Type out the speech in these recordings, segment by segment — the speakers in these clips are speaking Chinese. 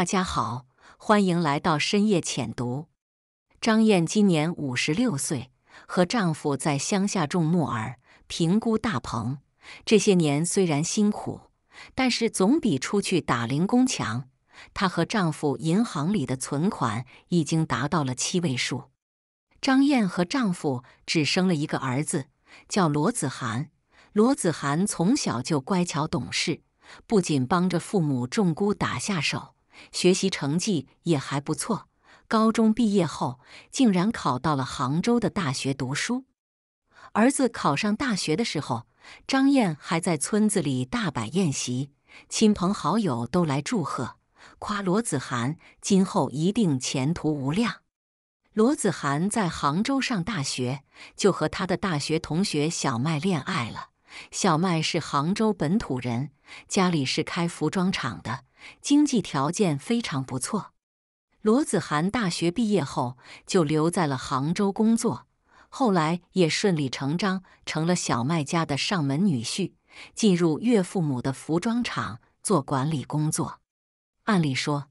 大家好，欢迎来到深夜浅读。张燕今年五十六岁，和丈夫在乡下种木耳、平菇大棚。这些年虽然辛苦，但是总比出去打零工强。她和丈夫银行里的存款已经达到了七位数。张燕和丈夫只生了一个儿子，叫罗子涵。罗子涵从小就乖巧懂事，不仅帮着父母种菇打下手。学习成绩也还不错。高中毕业后，竟然考到了杭州的大学读书。儿子考上大学的时候，张燕还在村子里大摆宴席，亲朋好友都来祝贺，夸罗子涵今后一定前途无量。罗子涵在杭州上大学，就和他的大学同学小麦恋爱了。小麦是杭州本土人，家里是开服装厂的。经济条件非常不错。罗子涵大学毕业后就留在了杭州工作，后来也顺理成章成了小麦家的上门女婿，进入岳父母的服装厂做管理工作。按理说，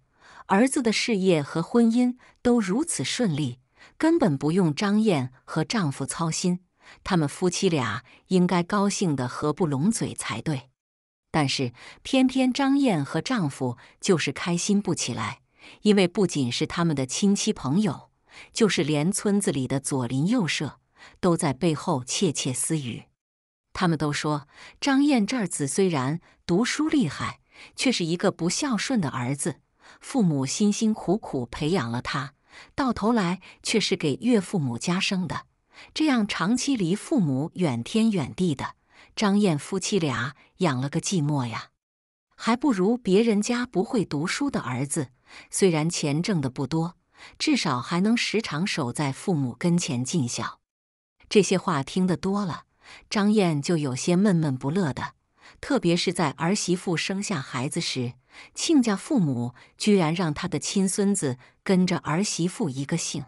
儿子的事业和婚姻都如此顺利，根本不用张燕和丈夫操心。他们夫妻俩应该高兴的合不拢嘴才对。但是，偏偏张燕和丈夫就是开心不起来，因为不仅是他们的亲戚朋友，就是连村子里的左邻右舍都在背后窃窃私语。他们都说，张燕这儿子虽然读书厉害，却是一个不孝顺的儿子。父母辛辛苦苦培养了他，到头来却是给岳父母家生的，这样长期离父母远天远地的。张燕夫妻俩养了个寂寞呀，还不如别人家不会读书的儿子。虽然钱挣的不多，至少还能时常守在父母跟前尽孝。这些话听得多了，张燕就有些闷闷不乐的。特别是在儿媳妇生下孩子时，亲家父母居然让他的亲孙子跟着儿媳妇一个姓，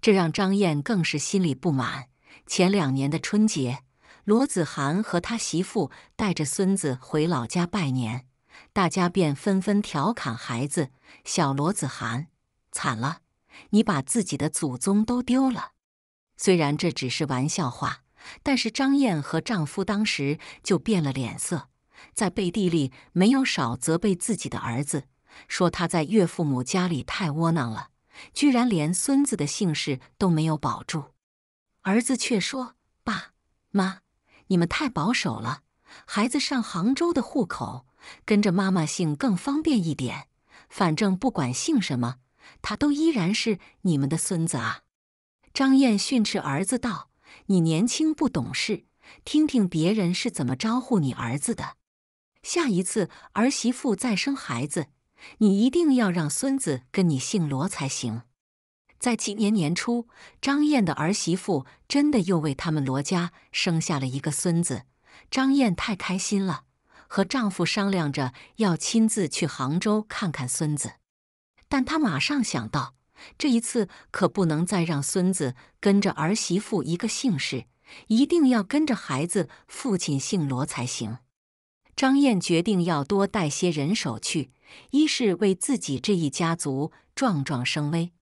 这让张燕更是心里不满。前两年的春节。罗子涵和他媳妇带着孙子回老家拜年，大家便纷纷调侃孩子：“小罗子涵，惨了，你把自己的祖宗都丢了。”虽然这只是玩笑话，但是张燕和丈夫当时就变了脸色，在背地里没有少责备自己的儿子，说他在岳父母家里太窝囊了，居然连孙子的姓氏都没有保住。儿子却说：“爸妈。”你们太保守了，孩子上杭州的户口，跟着妈妈姓更方便一点。反正不管姓什么，他都依然是你们的孙子啊！张燕训斥儿子道：“你年轻不懂事，听听别人是怎么招呼你儿子的。下一次儿媳妇再生孩子，你一定要让孙子跟你姓罗才行。”在今年年初，张燕的儿媳妇真的又为他们罗家生下了一个孙子。张燕太开心了，和丈夫商量着要亲自去杭州看看孙子。但她马上想到，这一次可不能再让孙子跟着儿媳妇一个姓氏，一定要跟着孩子父亲姓罗才行。张燕决定要多带些人手去，一是为自己这一家族壮壮声威。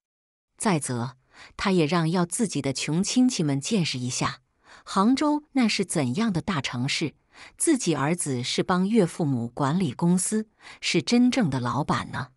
再则，他也让要自己的穷亲戚们见识一下杭州那是怎样的大城市，自己儿子是帮岳父母管理公司，是真正的老板呢。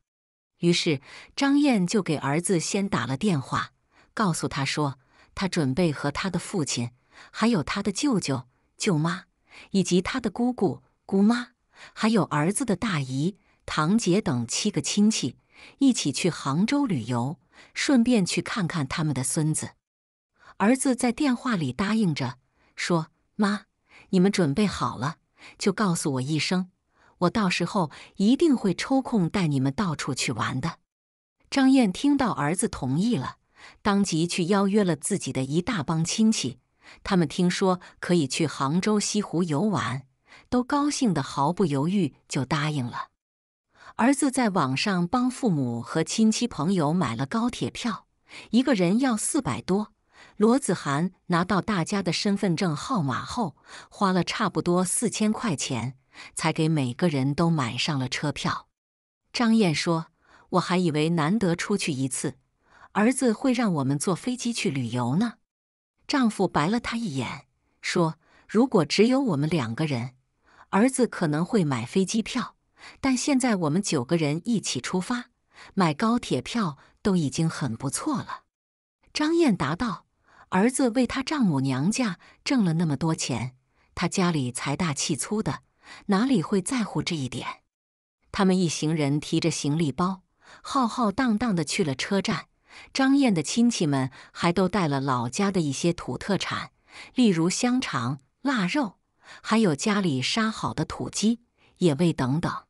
于是，张燕就给儿子先打了电话，告诉他说，他准备和他的父亲，还有他的舅舅、舅妈，以及他的姑姑、姑妈，还有儿子的大姨、堂姐等七个亲戚一起去杭州旅游。顺便去看看他们的孙子。儿子在电话里答应着说：“妈，你们准备好了就告诉我一声，我到时候一定会抽空带你们到处去玩的。”张燕听到儿子同意了，当即去邀约了自己的一大帮亲戚。他们听说可以去杭州西湖游玩，都高兴得毫不犹豫就答应了。儿子在网上帮父母和亲戚朋友买了高铁票，一个人要四百多。罗子涵拿到大家的身份证号码后，花了差不多四千块钱，才给每个人都买上了车票。张燕说：“我还以为难得出去一次，儿子会让我们坐飞机去旅游呢。”丈夫白了她一眼，说：“如果只有我们两个人，儿子可能会买飞机票。”但现在我们九个人一起出发，买高铁票都已经很不错了。张燕答道：“儿子为他丈母娘家挣了那么多钱，他家里财大气粗的，哪里会在乎这一点？”他们一行人提着行李包，浩浩荡荡的去了车站。张燕的亲戚们还都带了老家的一些土特产，例如香肠、腊肉，还有家里杀好的土鸡、野味等等。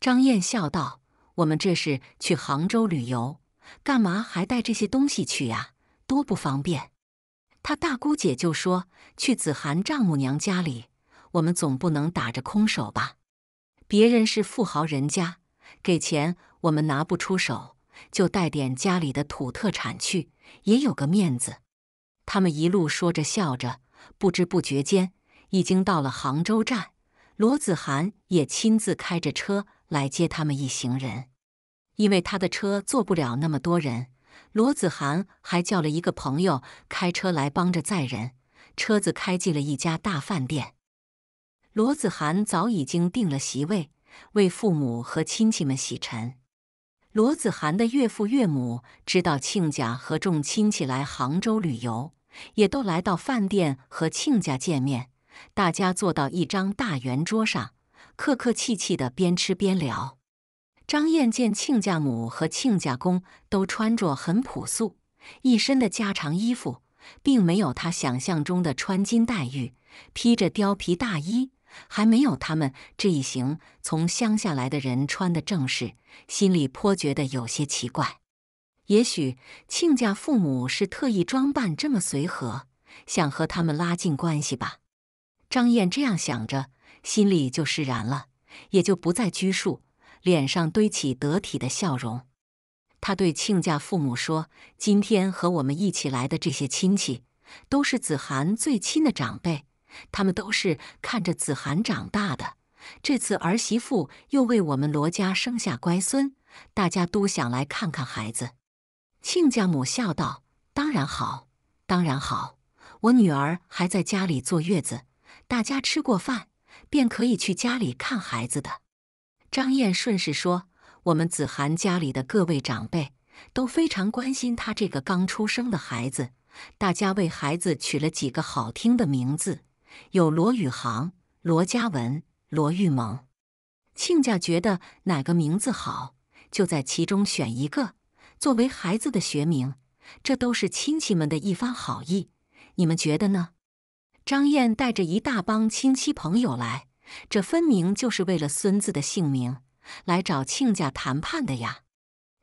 张燕笑道：“我们这是去杭州旅游，干嘛还带这些东西去呀？多不方便。”她大姑姐就说：“去子涵丈母娘家里，我们总不能打着空手吧？别人是富豪人家，给钱我们拿不出手，就带点家里的土特产去，也有个面子。”他们一路说着笑着，不知不觉间已经到了杭州站。罗子涵也亲自开着车。来接他们一行人，因为他的车坐不了那么多人，罗子涵还叫了一个朋友开车来帮着载人。车子开进了一家大饭店，罗子涵早已经订了席位，为父母和亲戚们洗尘。罗子涵的岳父岳母知道亲家和众亲戚来杭州旅游，也都来到饭店和亲家见面，大家坐到一张大圆桌上。客客气气的边吃边聊，张燕见亲家母和亲家公都穿着很朴素，一身的家常衣服，并没有她想象中的穿金戴玉、披着貂皮大衣，还没有他们这一行从乡下来的人穿的正式，心里颇觉得有些奇怪。也许亲家父母是特意装扮这么随和，想和他们拉近关系吧。张燕这样想着。心里就释然了，也就不再拘束，脸上堆起得体的笑容。他对亲家父母说：“今天和我们一起来的这些亲戚，都是子涵最亲的长辈，他们都是看着子涵长大的。这次儿媳妇又为我们罗家生下乖孙，大家都想来看看孩子。”亲家母笑道：“当然好，当然好。我女儿还在家里坐月子，大家吃过饭。”便可以去家里看孩子的。张燕顺势说：“我们子涵家里的各位长辈都非常关心他这个刚出生的孩子，大家为孩子取了几个好听的名字，有罗宇航、罗家文、罗玉蒙。亲家觉得哪个名字好，就在其中选一个作为孩子的学名。这都是亲戚们的一番好意，你们觉得呢？”张燕带着一大帮亲戚朋友来，这分明就是为了孙子的姓名来找亲家谈判的呀。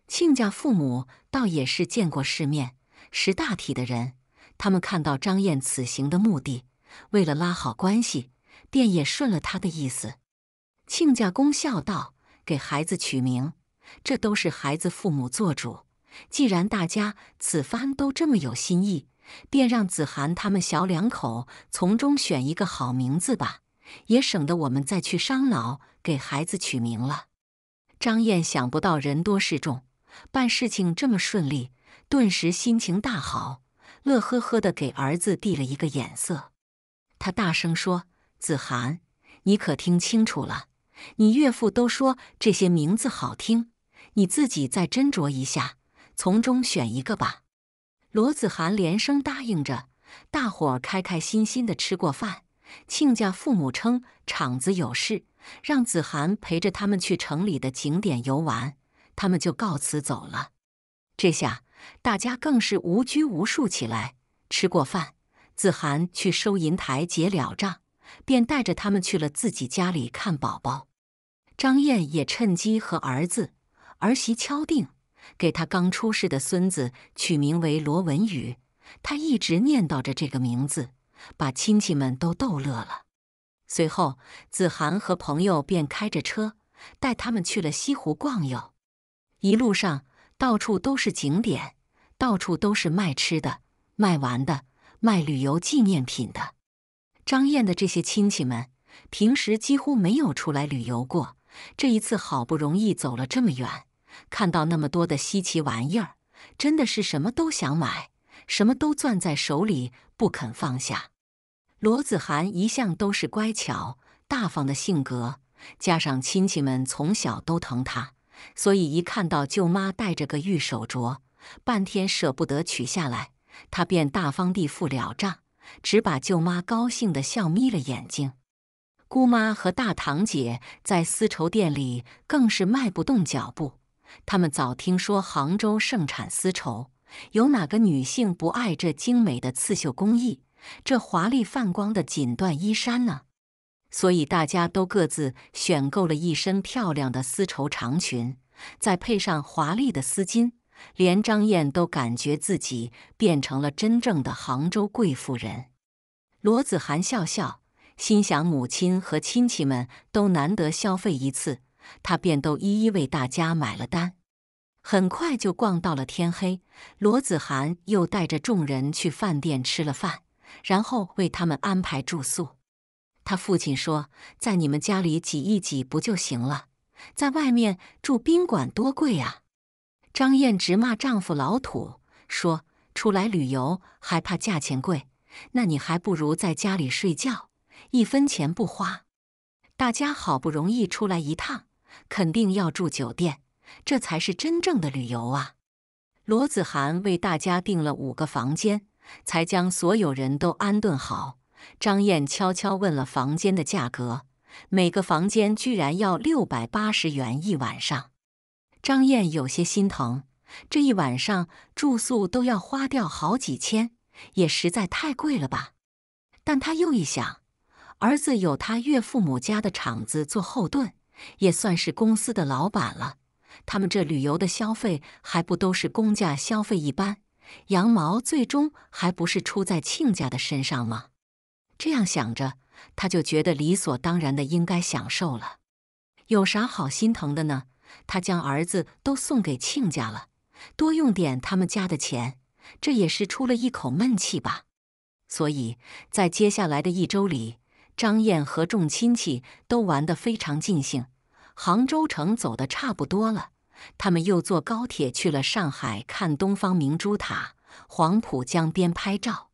亲家父母倒也是见过世面、识大体的人，他们看到张燕此行的目的，为了拉好关系，便也顺了他的意思。亲家公笑道：“给孩子取名，这都是孩子父母做主。既然大家此番都这么有心意。”便让子涵他们小两口从中选一个好名字吧，也省得我们再去伤脑给孩子取名了。张燕想不到人多势众，办事情这么顺利，顿时心情大好，乐呵呵的给儿子递了一个眼色。他大声说：“子涵，你可听清楚了，你岳父都说这些名字好听，你自己再斟酌一下，从中选一个吧。”罗子涵连声答应着，大伙儿开开心心的吃过饭。亲家父母称厂子有事，让子涵陪着他们去城里的景点游玩，他们就告辞走了。这下大家更是无拘无束起来。吃过饭，子涵去收银台结了账，便带着他们去了自己家里看宝宝。张燕也趁机和儿子儿媳敲定。给他刚出世的孙子取名为罗文宇，他一直念叨着这个名字，把亲戚们都逗乐了。随后，子涵和朋友便开着车带他们去了西湖逛游。一路上，到处都是景点，到处都是卖吃的、卖玩的、卖旅游纪念品的。张燕的这些亲戚们平时几乎没有出来旅游过，这一次好不容易走了这么远。看到那么多的稀奇玩意儿，真的是什么都想买，什么都攥在手里不肯放下。罗子涵一向都是乖巧大方的性格，加上亲戚们从小都疼他，所以一看到舅妈戴着个玉手镯，半天舍不得取下来，他便大方地付了账，只把舅妈高兴地笑眯了眼睛。姑妈和大堂姐在丝绸店里更是迈不动脚步。他们早听说杭州盛产丝绸，有哪个女性不爱这精美的刺绣工艺、这华丽泛光的锦缎衣衫呢？所以大家都各自选购了一身漂亮的丝绸长裙，再配上华丽的丝巾，连张燕都感觉自己变成了真正的杭州贵妇人。罗子涵笑笑，心想：母亲和亲戚们都难得消费一次。他便都一一为大家买了单，很快就逛到了天黑。罗子涵又带着众人去饭店吃了饭，然后为他们安排住宿。他父亲说：“在你们家里挤一挤不就行了？在外面住宾馆多贵啊！”张燕直骂丈夫老土，说：“出来旅游还怕价钱贵？那你还不如在家里睡觉，一分钱不花。”大家好不容易出来一趟。肯定要住酒店，这才是真正的旅游啊！罗子涵为大家订了五个房间，才将所有人都安顿好。张燕悄悄问了房间的价格，每个房间居然要六百八十元一晚上。张燕有些心疼，这一晚上住宿都要花掉好几千，也实在太贵了吧？但她又一想，儿子有他岳父母家的厂子做后盾。也算是公司的老板了，他们这旅游的消费还不都是公家消费？一般羊毛最终还不是出在亲家的身上吗？这样想着，他就觉得理所当然的应该享受了，有啥好心疼的呢？他将儿子都送给亲家了，多用点他们家的钱，这也是出了一口闷气吧。所以在接下来的一周里。张燕和众亲戚都玩得非常尽兴，杭州城走得差不多了，他们又坐高铁去了上海看东方明珠塔、黄浦江边拍照。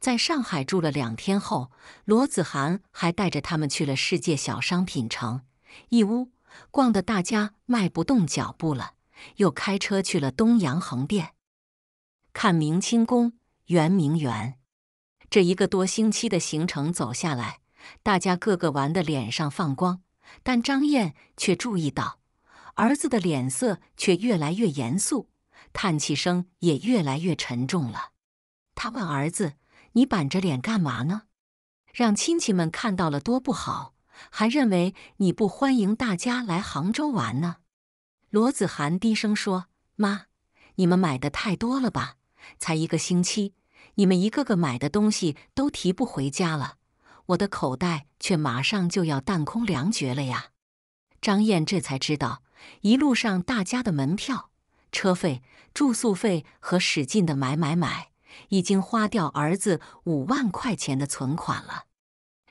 在上海住了两天后，罗子涵还带着他们去了世界小商品城义乌，逛得大家迈不动脚步了，又开车去了东阳横店看明清宫、圆明园。这一个多星期的行程走下来。大家个个玩的脸上放光，但张燕却注意到儿子的脸色却越来越严肃，叹气声也越来越沉重了。她问儿子：“你板着脸干嘛呢？让亲戚们看到了多不好，还认为你不欢迎大家来杭州玩呢？”罗子涵低声说：“妈，你们买的太多了吧？才一个星期，你们一个个买的东西都提不回家了。”我的口袋却马上就要弹空粮绝了呀！张燕这才知道，一路上大家的门票、车费、住宿费和使劲的买买买，已经花掉儿子五万块钱的存款了。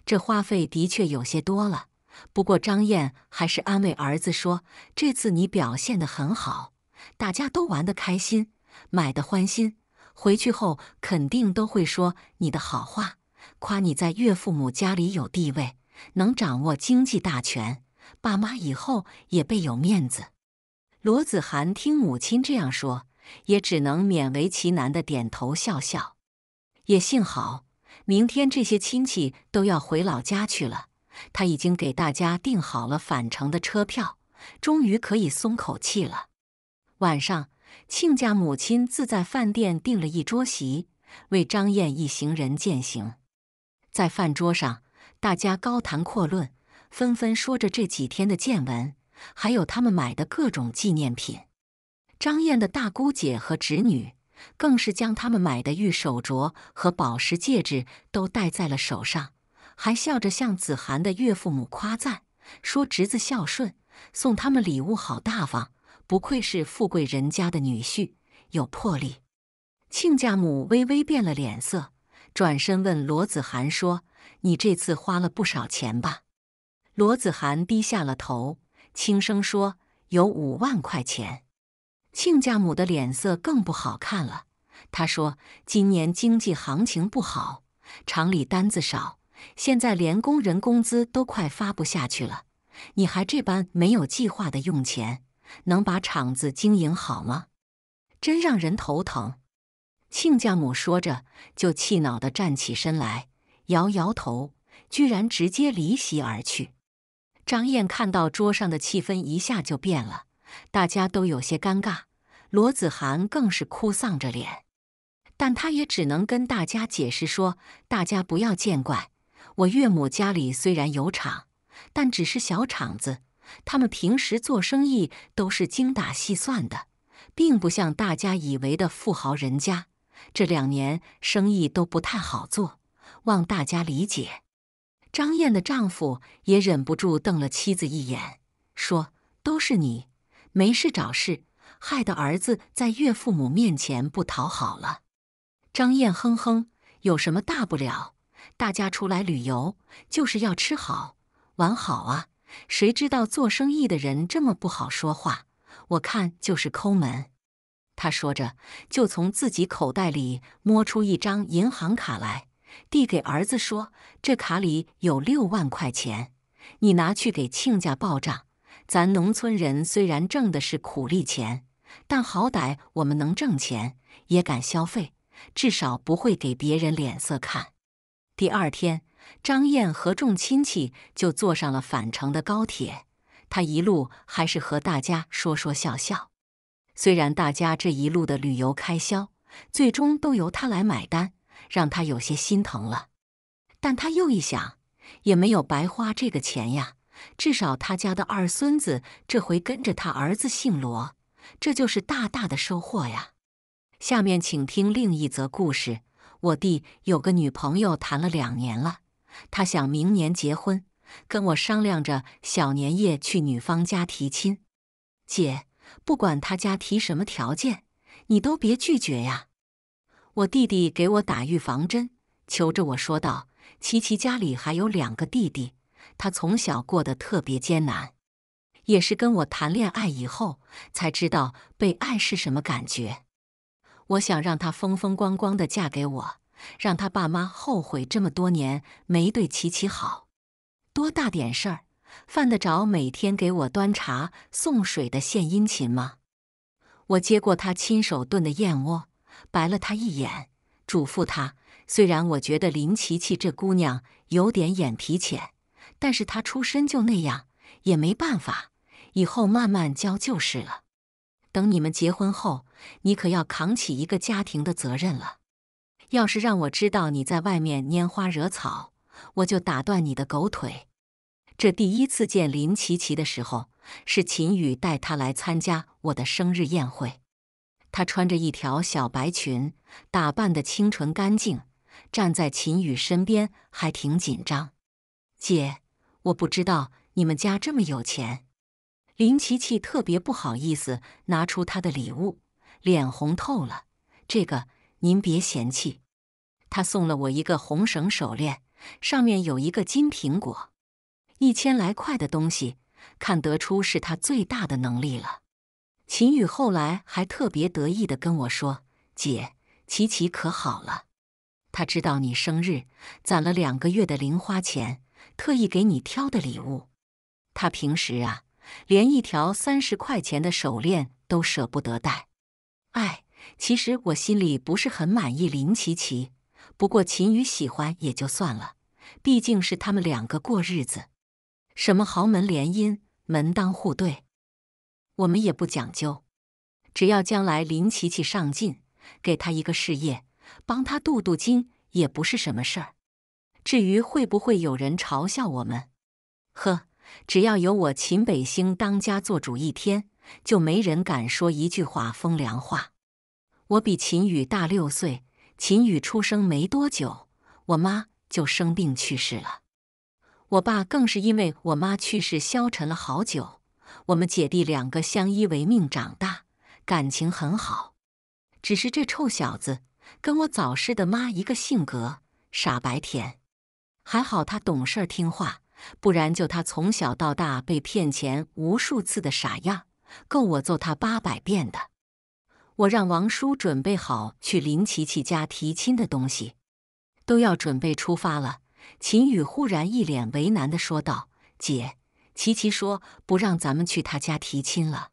这花费的确有些多了，不过张燕还是安慰儿子说：“这次你表现得很好，大家都玩得开心，买的欢心，回去后肯定都会说你的好话。”夸你在岳父母家里有地位，能掌握经济大权，爸妈以后也倍有面子。罗子涵听母亲这样说，也只能勉为其难的点头笑笑。也幸好明天这些亲戚都要回老家去了，他已经给大家订好了返程的车票，终于可以松口气了。晚上，亲家母亲自在饭店订了一桌席，为张燕一行人饯行。在饭桌上，大家高谈阔论，纷纷说着这几天的见闻，还有他们买的各种纪念品。张燕的大姑姐和侄女更是将他们买的玉手镯和宝石戒指都戴在了手上，还笑着向子涵的岳父母夸赞，说侄子孝顺，送他们礼物好大方，不愧是富贵人家的女婿，有魄力。亲家母微微变了脸色。转身问罗子涵说：“你这次花了不少钱吧？”罗子涵低下了头，轻声说：“有五万块钱。”亲家母的脸色更不好看了。她说：“今年经济行情不好，厂里单子少，现在连工人工资都快发不下去了。你还这般没有计划的用钱，能把厂子经营好吗？真让人头疼。”亲家母说着，就气恼地站起身来，摇摇头，居然直接离席而去。张燕看到桌上的气氛一下就变了，大家都有些尴尬，罗子涵更是哭丧着脸。但他也只能跟大家解释说：“大家不要见怪，我岳母家里虽然有厂，但只是小厂子，他们平时做生意都是精打细算的，并不像大家以为的富豪人家。”这两年生意都不太好做，望大家理解。张燕的丈夫也忍不住瞪了妻子一眼，说：“都是你没事找事，害得儿子在岳父母面前不讨好了。”张燕哼哼：“有什么大不了？大家出来旅游就是要吃好、玩好啊！谁知道做生意的人这么不好说话？我看就是抠门。”他说着，就从自己口袋里摸出一张银行卡来，递给儿子说：“这卡里有六万块钱，你拿去给亲家报账。咱农村人虽然挣的是苦力钱，但好歹我们能挣钱，也敢消费，至少不会给别人脸色看。”第二天，张燕和众亲戚就坐上了返程的高铁，他一路还是和大家说说笑笑。虽然大家这一路的旅游开销最终都由他来买单，让他有些心疼了，但他又一想，也没有白花这个钱呀，至少他家的二孙子这回跟着他儿子姓罗，这就是大大的收获呀。下面请听另一则故事：我弟有个女朋友谈了两年了，他想明年结婚，跟我商量着小年夜去女方家提亲，姐。不管他家提什么条件，你都别拒绝呀！我弟弟给我打预防针，求着我说道：“琪琪家里还有两个弟弟，他从小过得特别艰难，也是跟我谈恋爱以后才知道被爱是什么感觉。我想让他风风光光的嫁给我，让他爸妈后悔这么多年没对琪琪好，多大点事儿。”犯得着每天给我端茶送水的献殷勤吗？我接过他亲手炖的燕窝，白了他一眼，嘱咐他：虽然我觉得林琪琪这姑娘有点眼皮浅，但是她出身就那样，也没办法，以后慢慢教就是了。等你们结婚后，你可要扛起一个家庭的责任了。要是让我知道你在外面拈花惹草，我就打断你的狗腿。这第一次见林琪琪的时候，是秦宇带她来参加我的生日宴会。她穿着一条小白裙，打扮的清纯干净，站在秦宇身边还挺紧张。姐，我不知道你们家这么有钱。林琪琪特别不好意思拿出她的礼物，脸红透了。这个您别嫌弃，她送了我一个红绳手链，上面有一个金苹果。一千来块的东西，看得出是他最大的能力了。秦宇后来还特别得意的跟我说：“姐，琪琪可好了，他知道你生日，攒了两个月的零花钱，特意给你挑的礼物。他平时啊，连一条三十块钱的手链都舍不得戴。哎，其实我心里不是很满意林琪琪，不过秦宇喜欢也就算了，毕竟是他们两个过日子。”什么豪门联姻、门当户对，我们也不讲究。只要将来林琪琪上进，给她一个事业，帮她镀镀金也不是什么事儿。至于会不会有人嘲笑我们，呵，只要有我秦北星当家做主一天，就没人敢说一句话风凉话。我比秦宇大六岁，秦宇出生没多久，我妈就生病去世了。我爸更是因为我妈去世消沉了好久。我们姐弟两个相依为命长大，感情很好。只是这臭小子跟我早逝的妈一个性格，傻白甜。还好他懂事儿听话，不然就他从小到大被骗钱无数次的傻样，够我揍他八百遍的。我让王叔准备好去林琪琪家提亲的东西，都要准备出发了。秦宇忽然一脸为难地说道：“姐，琪琪说不让咱们去他家提亲了，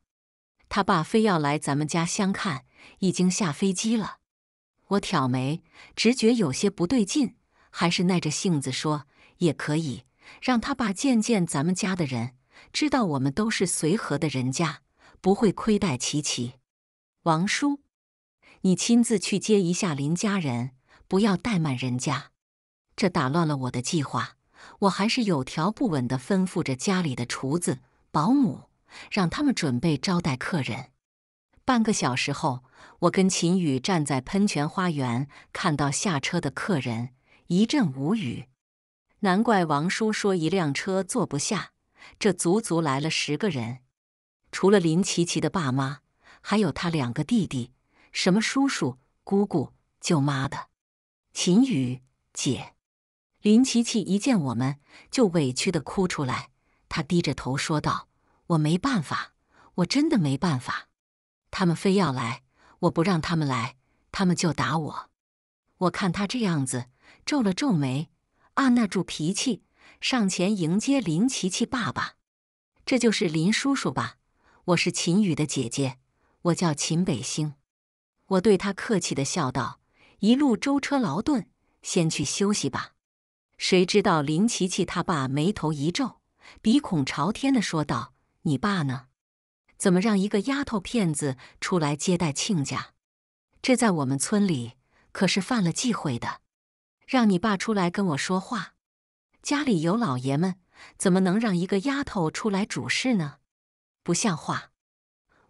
他爸非要来咱们家相看，已经下飞机了。”我挑眉，直觉有些不对劲，还是耐着性子说：“也可以，让他爸见见咱们家的人，知道我们都是随和的人家，不会亏待琪琪。”王叔，你亲自去接一下林家人，不要怠慢人家。这打乱了我的计划，我还是有条不紊的吩咐着家里的厨子、保姆，让他们准备招待客人。半个小时后，我跟秦宇站在喷泉花园，看到下车的客人，一阵无语。难怪王叔说一辆车坐不下，这足足来了十个人，除了林琪琪的爸妈，还有他两个弟弟，什么叔叔、姑姑、舅妈的，秦宇姐。林琪琪一见我们就委屈的哭出来，她低着头说道：“我没办法，我真的没办法，他们非要来，我不让他们来，他们就打我。”我看她这样子，皱了皱眉，按捺住脾气，上前迎接林琪琪爸爸：“这就是林叔叔吧？我是秦宇的姐姐，我叫秦北星。”我对他客气的笑道：“一路舟车劳顿，先去休息吧。”谁知道林琪琪他爸眉头一皱，鼻孔朝天的说道：“你爸呢？怎么让一个丫头片子出来接待亲家？这在我们村里可是犯了忌讳的。让你爸出来跟我说话，家里有老爷们，怎么能让一个丫头出来主事呢？不像话！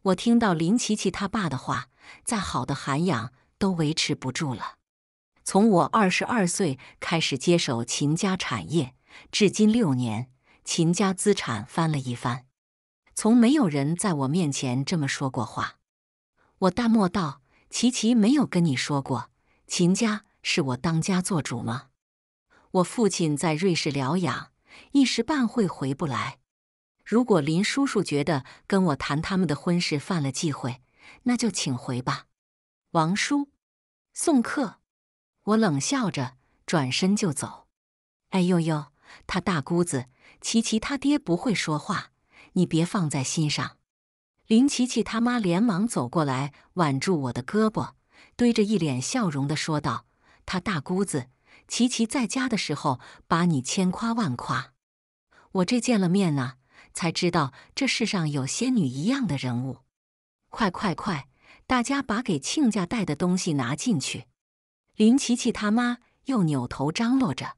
我听到林琪琪他爸的话，再好的涵养都维持不住了。”从我二十二岁开始接手秦家产业，至今六年，秦家资产翻了一番。从没有人在我面前这么说过话。我淡漠道：“琪琪没有跟你说过，秦家是我当家做主吗？”我父亲在瑞士疗养，一时半会回不来。如果林叔叔觉得跟我谈他们的婚事犯了忌讳，那就请回吧。王叔，送客。我冷笑着，转身就走。哎呦呦，他大姑子，琪琪他爹不会说话，你别放在心上。林琪琪他妈连忙走过来，挽住我的胳膊，堆着一脸笑容的说道：“他大姑子，琪琪在家的时候把你千夸万夸，我这见了面啊，才知道这世上有仙女一样的人物。快快快，大家把给亲家带的东西拿进去。”林琪琪他妈又扭头张罗着，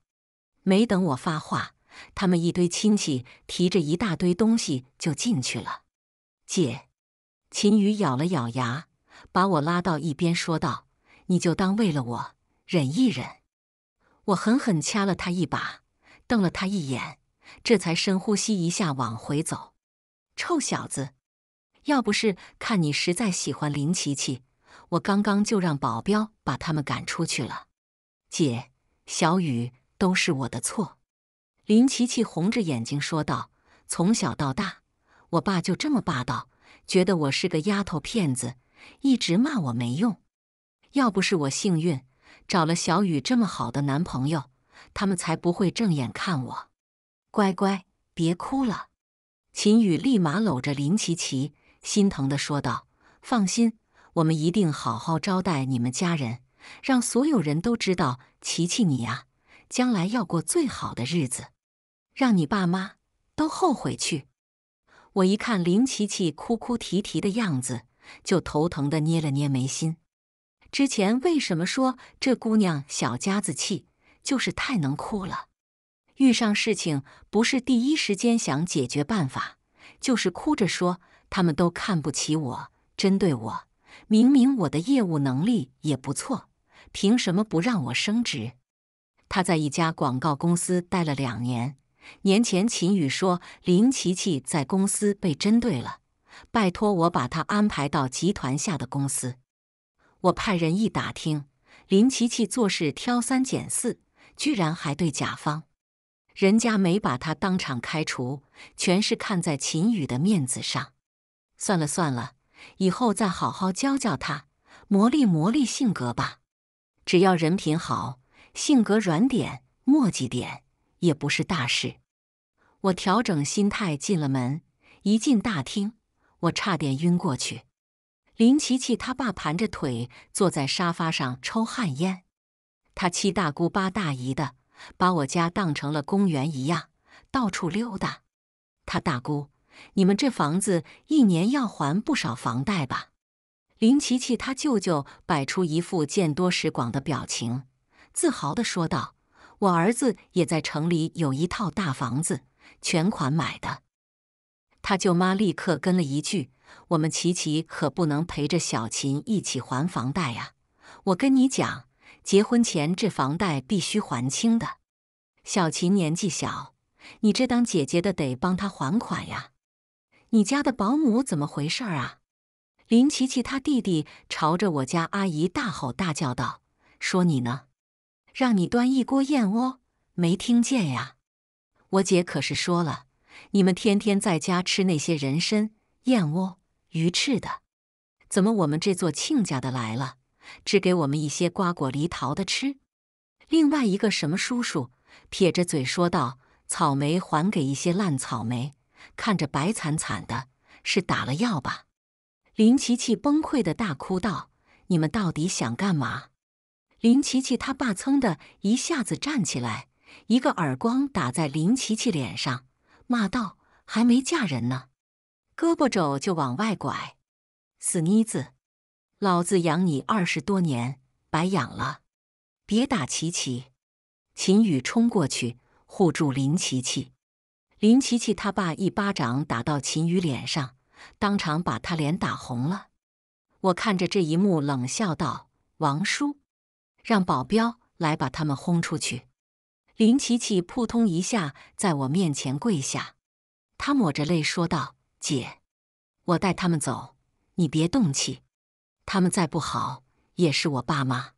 没等我发话，他们一堆亲戚提着一大堆东西就进去了。姐，秦宇咬了咬牙，把我拉到一边说道：“你就当为了我忍一忍。”我狠狠掐了他一把，瞪了他一眼，这才深呼吸一下往回走。臭小子，要不是看你实在喜欢林琪琪，我刚刚就让保镖把他们赶出去了，姐，小雨都是我的错。林琪琪红着眼睛说道：“从小到大，我爸就这么霸道，觉得我是个丫头片子，一直骂我没用。要不是我幸运，找了小雨这么好的男朋友，他们才不会正眼看我。乖乖，别哭了。”秦宇立马搂着林琪琪，心疼的说道：“放心。”我们一定好好招待你们家人，让所有人都知道，琪琪你啊，将来要过最好的日子，让你爸妈都后悔去。我一看林琪琪哭哭啼啼的样子，就头疼的捏了捏眉心。之前为什么说这姑娘小家子气，就是太能哭了。遇上事情不是第一时间想解决办法，就是哭着说他们都看不起我，针对我。明明我的业务能力也不错，凭什么不让我升职？他在一家广告公司待了两年。年前秦宇说林琪琪在公司被针对了，拜托我把他安排到集团下的公司。我派人一打听，林琪琪做事挑三拣四，居然还对甲方，人家没把他当场开除，全是看在秦宇的面子上。算了算了。以后再好好教教他，磨砺磨砺性格吧。只要人品好，性格软点、磨叽点也不是大事。我调整心态进了门，一进大厅，我差点晕过去。林琪琪他爸盘着腿坐在沙发上抽旱烟，他七大姑八大姨的把我家当成了公园一样，到处溜达。他大姑。你们这房子一年要还不少房贷吧？林琪琪他舅舅摆出一副见多识广的表情，自豪地说道：“我儿子也在城里有一套大房子，全款买的。”他舅妈立刻跟了一句：“我们琪琪可不能陪着小琴一起还房贷呀！我跟你讲，结婚前这房贷必须还清的。小琴年纪小，你这当姐姐的得帮她还款呀。”你家的保姆怎么回事儿啊？林琪琪他弟弟朝着我家阿姨大吼大叫道：“说你呢，让你端一锅燕窝，没听见呀？我姐可是说了，你们天天在家吃那些人参、燕窝、鱼翅的，怎么我们这做亲家的来了，只给我们一些瓜果梨桃的吃？”另外一个什么叔叔撇着嘴说道：“草莓还给一些烂草莓。”看着白惨惨的，是打了药吧？林琪琪崩溃的大哭道：“你们到底想干嘛？”林琪琪他爸噌的一下子站起来，一个耳光打在林琪琪脸上，骂道：“还没嫁人呢，胳膊肘就往外拐，死妮子！老子养你二十多年，白养了！别打琪琪！”秦宇冲过去护住林琪琪。林琪琪他爸一巴掌打到秦宇脸上，当场把他脸打红了。我看着这一幕，冷笑道：“王叔，让保镖来把他们轰出去。”林琪琪扑通一下在我面前跪下，他抹着泪说道：“姐，我带他们走，你别动气。他们再不好，也是我爸妈。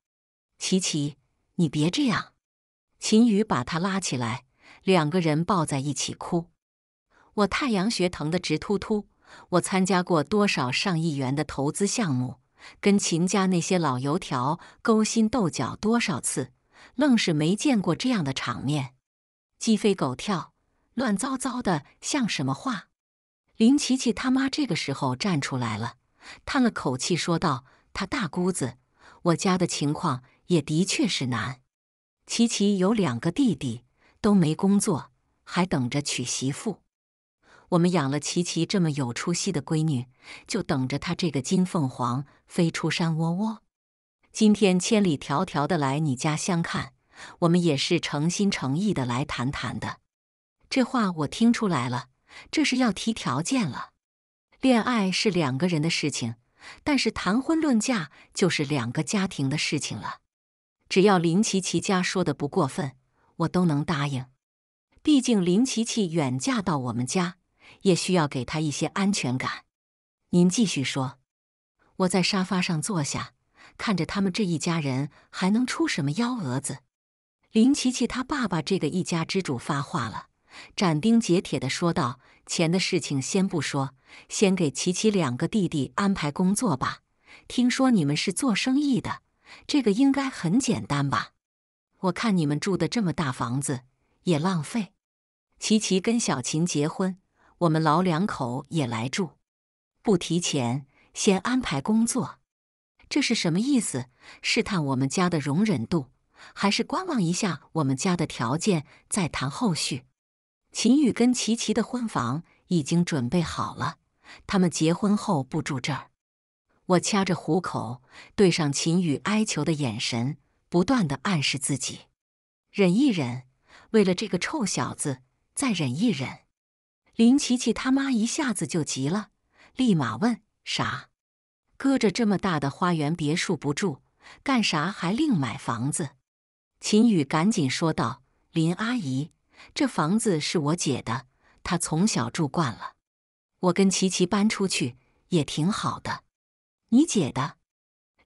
琪琪，你别这样。”秦宇把他拉起来。两个人抱在一起哭，我太阳穴疼得直突突。我参加过多少上亿元的投资项目，跟秦家那些老油条勾心斗角多少次，愣是没见过这样的场面，鸡飞狗跳，乱糟糟的，像什么话？林琪琪他妈这个时候站出来了，叹了口气说道：“他大姑子，我家的情况也的确是难。琪琪有两个弟弟。”都没工作，还等着娶媳妇。我们养了琪琪这么有出息的闺女，就等着她这个金凤凰飞出山窝窝。今天千里迢迢的来你家相看，我们也是诚心诚意的来谈谈的。这话我听出来了，这是要提条件了。恋爱是两个人的事情，但是谈婚论嫁就是两个家庭的事情了。只要林琪琪家说的不过分。我都能答应，毕竟林琪琪远嫁到我们家，也需要给她一些安全感。您继续说。我在沙发上坐下，看着他们这一家人还能出什么幺蛾子？林琪琪他爸爸这个一家之主发话了，斩钉截铁的说道：“钱的事情先不说，先给琪琪两个弟弟安排工作吧。听说你们是做生意的，这个应该很简单吧？”我看你们住的这么大房子也浪费。琪琪跟小琴结婚，我们老两口也来住，不提前先安排工作，这是什么意思？试探我们家的容忍度，还是观望一下我们家的条件再谈后续？秦宇跟琪琪的婚房已经准备好了，他们结婚后不住这儿。我掐着虎口，对上秦宇哀求的眼神。不断的暗示自己，忍一忍，为了这个臭小子，再忍一忍。林琪琪他妈一下子就急了，立马问：“啥？搁着这么大的花园别墅不住，干啥还另买房子？”秦宇赶紧说道：“林阿姨，这房子是我姐的，她从小住惯了，我跟琪琪搬出去也挺好的。”“你姐的？”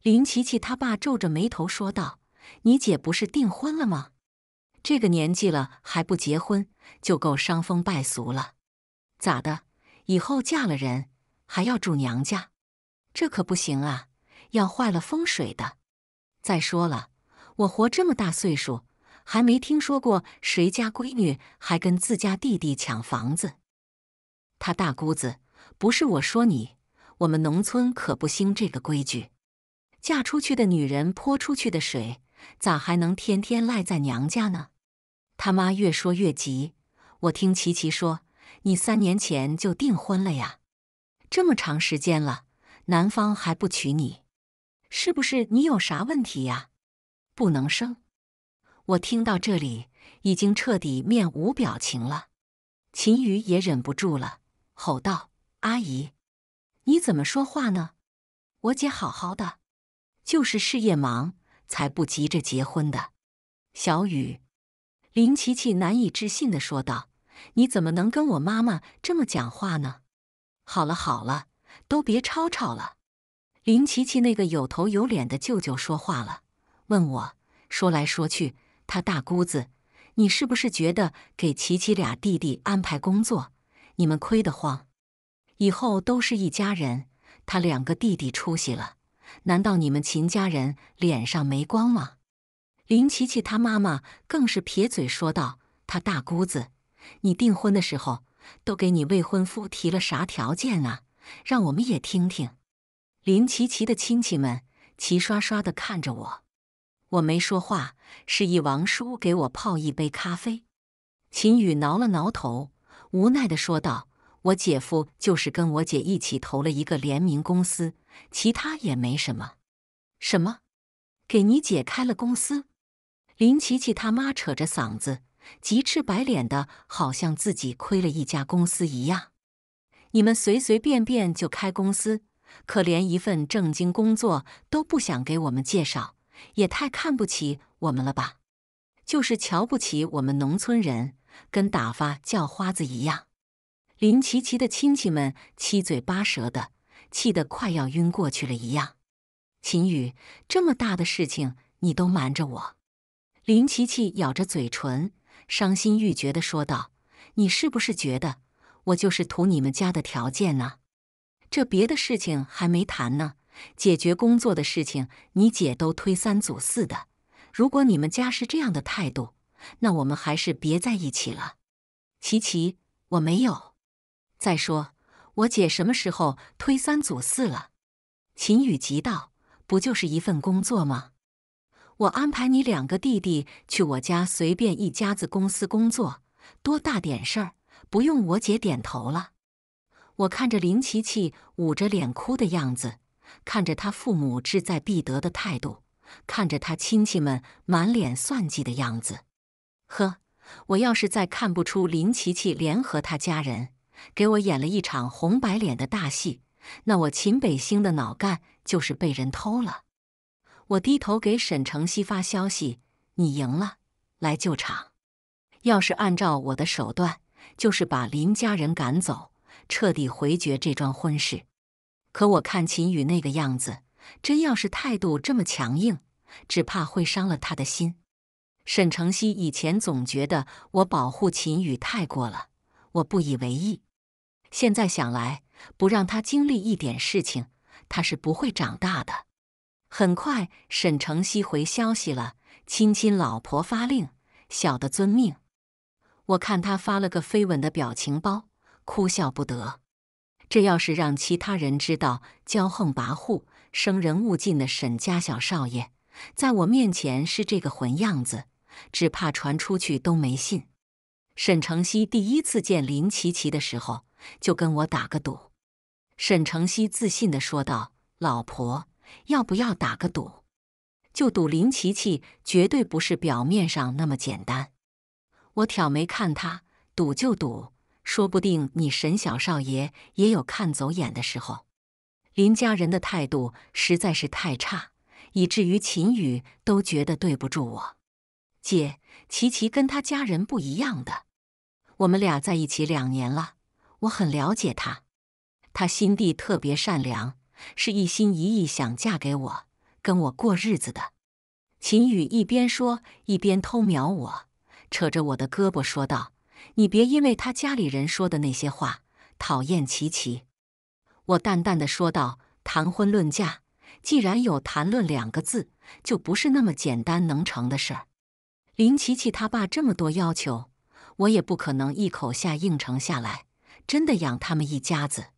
林琪琪他爸皱着眉头说道。你姐不是订婚了吗？这个年纪了还不结婚，就够伤风败俗了。咋的？以后嫁了人还要住娘家？这可不行啊！要坏了风水的。再说了，我活这么大岁数，还没听说过谁家闺女还跟自家弟弟抢房子。他大姑子，不是我说你，我们农村可不兴这个规矩。嫁出去的女人泼出去的水。咋还能天天赖在娘家呢？他妈越说越急。我听琪琪说，你三年前就订婚了呀，这么长时间了，男方还不娶你，是不是你有啥问题呀？不能生？我听到这里，已经彻底面无表情了。秦宇也忍不住了，吼道：“阿姨，你怎么说话呢？我姐好好的，就是事业忙。”才不急着结婚的，小雨，林琪琪难以置信的说道：“你怎么能跟我妈妈这么讲话呢？”好了好了，都别吵吵了。林琪琪那个有头有脸的舅舅说话了，问我说：“来说去，他大姑子，你是不是觉得给琪琪俩弟弟安排工作，你们亏得慌？以后都是一家人，他两个弟弟出息了。”难道你们秦家人脸上没光吗？林琪琪她妈妈更是撇嘴说道：“她大姑子，你订婚的时候都给你未婚夫提了啥条件啊？让我们也听听。”林琪琪的亲戚们齐刷刷地看着我，我没说话，示意王叔给我泡一杯咖啡。秦宇挠了挠头，无奈地说道。我姐夫就是跟我姐一起投了一个联名公司，其他也没什么。什么？给你姐开了公司？林琪琪他妈扯着嗓子，急赤白脸的，好像自己亏了一家公司一样。你们随随便便就开公司，可连一份正经工作都不想给我们介绍，也太看不起我们了吧？就是瞧不起我们农村人，跟打发叫花子一样。林琪琪的亲戚们七嘴八舌的，气得快要晕过去了一样。秦宇，这么大的事情你都瞒着我！林琪琪咬着嘴唇，伤心欲绝地说道：“你是不是觉得我就是图你们家的条件呢？这别的事情还没谈呢，解决工作的事情你姐都推三阻四的。如果你们家是这样的态度，那我们还是别在一起了。”琪琪，我没有。再说，我姐什么时候推三阻四了？秦宇急道：“不就是一份工作吗？我安排你两个弟弟去我家随便一家子公司工作，多大点事儿，不用我姐点头了。”我看着林琪琪捂着脸哭的样子，看着他父母志在必得的态度，看着他亲戚们满脸算计的样子，呵，我要是再看不出林琪琪联合他家人。给我演了一场红白脸的大戏，那我秦北星的脑干就是被人偷了。我低头给沈承西发消息：“你赢了，来救场。”要是按照我的手段，就是把林家人赶走，彻底回绝这桩婚事。可我看秦宇那个样子，真要是态度这么强硬，只怕会伤了他的心。沈承西以前总觉得我保护秦宇太过了，我不以为意。现在想来，不让他经历一点事情，他是不会长大的。很快，沈承熙回消息了：“亲亲，老婆发令，小的遵命。”我看他发了个飞吻的表情包，哭笑不得。这要是让其他人知道，骄横跋扈、生人勿近的沈家小少爷，在我面前是这个混样子，只怕传出去都没信。沈承熙第一次见林琪琪的时候。就跟我打个赌，沈承熙自信地说道：“老婆，要不要打个赌？就赌林琪琪绝对不是表面上那么简单。”我挑眉看他，赌就赌，说不定你沈小少爷也有看走眼的时候。林家人的态度实在是太差，以至于秦宇都觉得对不住我。姐，琪琪跟他家人不一样的，我们俩在一起两年了。我很了解他，他心地特别善良，是一心一意想嫁给我，跟我过日子的。秦宇一边说一边偷瞄我，扯着我的胳膊说道：“你别因为他家里人说的那些话讨厌琪琪。”我淡淡的说道：“谈婚论嫁，既然有‘谈论’两个字，就不是那么简单能成的事儿。林琪琪他爸这么多要求，我也不可能一口下应承下来。”真的养他们一家子，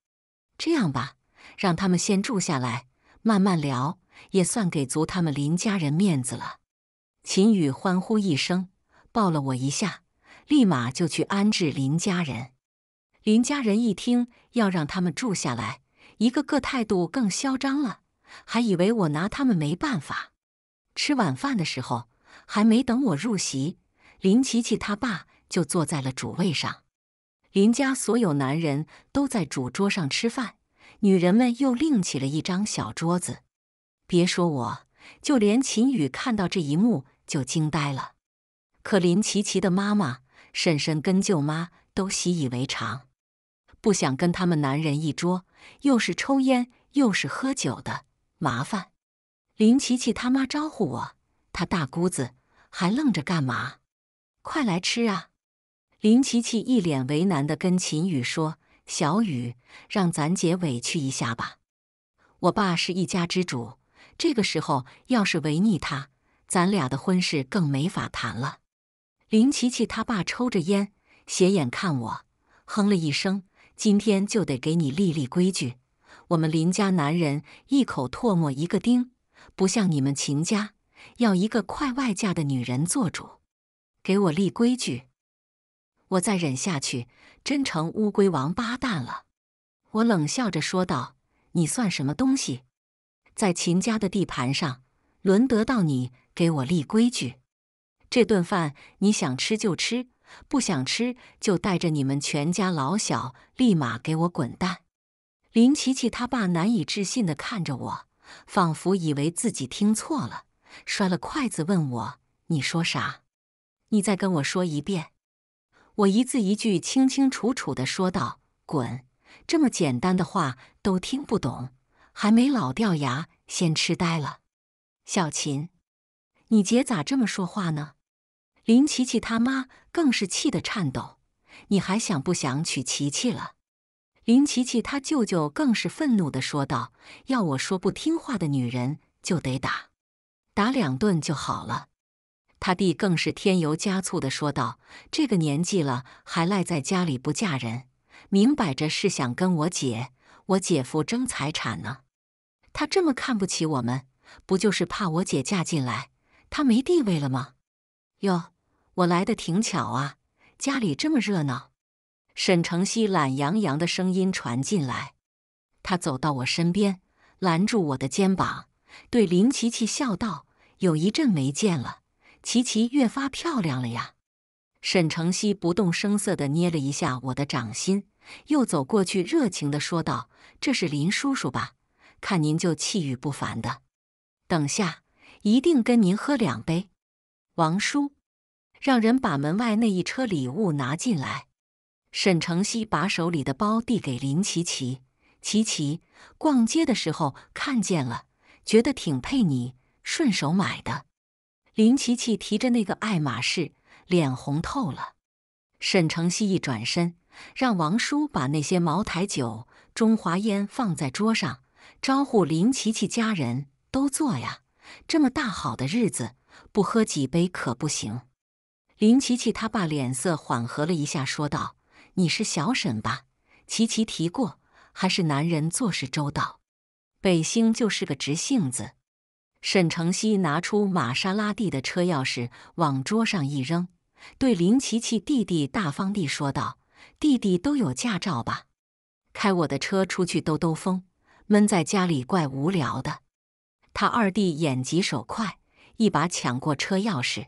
这样吧，让他们先住下来，慢慢聊，也算给足他们林家人面子了。秦宇欢呼一声，抱了我一下，立马就去安置林家人。林家人一听要让他们住下来，一个个态度更嚣张了，还以为我拿他们没办法。吃晚饭的时候，还没等我入席，林琪琪他爸就坐在了主位上。林家所有男人都在主桌上吃饭，女人们又另起了一张小桌子。别说我，就连秦宇看到这一幕就惊呆了。可林琪琪的妈妈、婶婶跟舅妈都习以为常，不想跟他们男人一桌，又是抽烟又是喝酒的，麻烦。林琪琪他妈招呼我：“他大姑子，还愣着干嘛？快来吃啊！”林琪琪一脸为难地跟秦宇说：“小宇，让咱姐委屈一下吧。我爸是一家之主，这个时候要是违逆他，咱俩的婚事更没法谈了。”林琪琪他爸抽着烟，斜眼看我，哼了一声：“今天就得给你立立规矩。我们林家男人一口唾沫一个钉，不像你们秦家，要一个快外嫁的女人做主，给我立规矩。”我再忍下去，真成乌龟王八蛋了！我冷笑着说道：“你算什么东西，在秦家的地盘上，轮得到你给我立规矩？这顿饭你想吃就吃，不想吃就带着你们全家老小立马给我滚蛋！”林琪琪他爸难以置信的看着我，仿佛以为自己听错了，摔了筷子问我：“你说啥？你再跟我说一遍。”我一字一句清清楚楚的说道：“滚！这么简单的话都听不懂，还没老掉牙，先痴呆了。”小琴，你姐咋这么说话呢？林琪琪他妈更是气得颤抖。你还想不想娶琪琪了？林琪琪她舅舅更是愤怒的说道：“要我说，不听话的女人就得打，打两顿就好了。”他弟更是添油加醋地说道：“这个年纪了还赖在家里不嫁人，明摆着是想跟我姐、我姐夫争财产呢。他这么看不起我们，不就是怕我姐嫁进来，他没地位了吗？”哟，我来的挺巧啊，家里这么热闹。”沈承熙懒洋洋的声音传进来，他走到我身边，拦住我的肩膀，对林琪琪笑道：“有一阵没见了。”琪琪越发漂亮了呀！沈承曦不动声色的捏了一下我的掌心，又走过去热情的说道：“这是林叔叔吧？看您就气宇不凡的，等下一定跟您喝两杯。”王叔，让人把门外那一车礼物拿进来。沈承曦把手里的包递给林琪琪，琪琪，逛街的时候看见了，觉得挺配你，顺手买的。林琪琪提着那个爱马仕，脸红透了。沈承熙一转身，让王叔把那些茅台酒、中华烟放在桌上，招呼林琪琪家人都坐呀。这么大好的日子，不喝几杯可不行。林琪琪他爸脸色缓和了一下，说道：“你是小沈吧？琪琪提过，还是男人做事周到。北星就是个直性子。”沈承熙拿出玛莎拉蒂的车钥匙，往桌上一扔，对林琪琪弟弟大方地说道：“弟弟都有驾照吧？开我的车出去兜兜风，闷在家里怪无聊的。”他二弟眼疾手快，一把抢过车钥匙。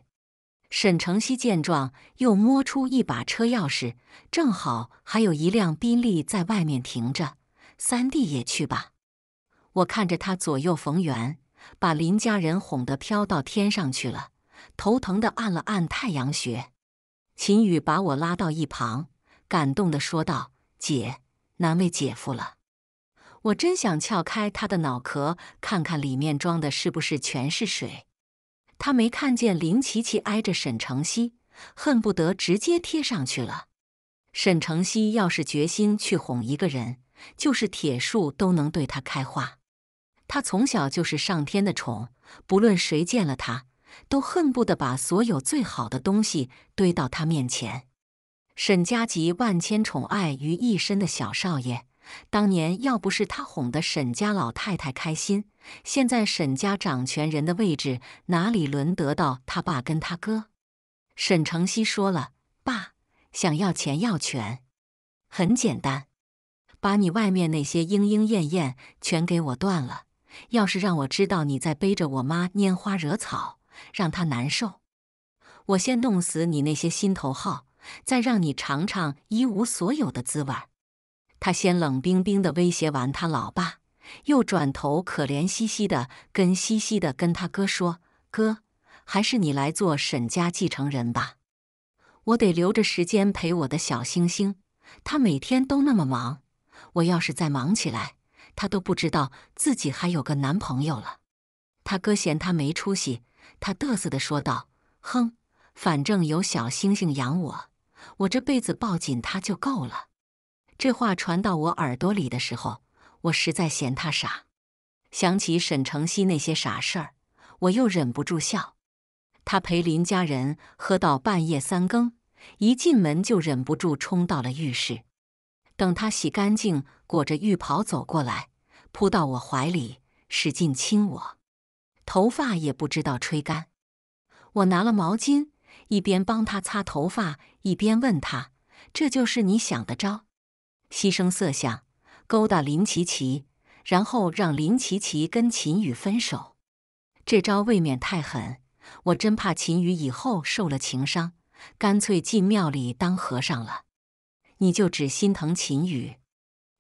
沈承熙见状，又摸出一把车钥匙，正好还有一辆宾利在外面停着。三弟也去吧，我看着他左右逢源。把林家人哄得飘到天上去了，头疼的按了按太阳穴。秦宇把我拉到一旁，感动的说道：“姐，难为姐夫了。”我真想撬开他的脑壳，看看里面装的是不是全是水。他没看见林琪琪挨着沈承熙，恨不得直接贴上去了。沈承熙要是决心去哄一个人，就是铁树都能对他开花。他从小就是上天的宠，不论谁见了他，都恨不得把所有最好的东西堆到他面前。沈家集万千宠爱于一身的小少爷，当年要不是他哄得沈家老太太开心，现在沈家掌权人的位置哪里轮得到他爸跟他哥？沈承熙说了：“爸，想要钱要权，很简单，把你外面那些莺莺燕燕全给我断了。”要是让我知道你在背着我妈拈花惹草，让她难受，我先弄死你那些心头好，再让你尝尝一无所有的滋味。他先冷冰冰地威胁完他老爸，又转头可怜兮兮地跟兮兮地跟他哥说：“哥，还是你来做沈家继承人吧，我得留着时间陪我的小星星。他每天都那么忙，我要是再忙起来。”她都不知道自己还有个男朋友了。她哥嫌她没出息，她嘚瑟的说道：“哼，反正有小星星养我，我这辈子抱紧他就够了。”这话传到我耳朵里的时候，我实在嫌他傻。想起沈承熙那些傻事儿，我又忍不住笑。他陪林家人喝到半夜三更，一进门就忍不住冲到了浴室，等他洗干净。裹着浴袍走过来，扑到我怀里，使劲亲我，头发也不知道吹干。我拿了毛巾，一边帮他擦头发，一边问他：“这就是你想的招？牺牲色相，勾搭林琪琪，然后让林琪琪跟秦宇分手？这招未免太狠！我真怕秦宇以后受了情伤，干脆进庙里当和尚了。你就只心疼秦宇。”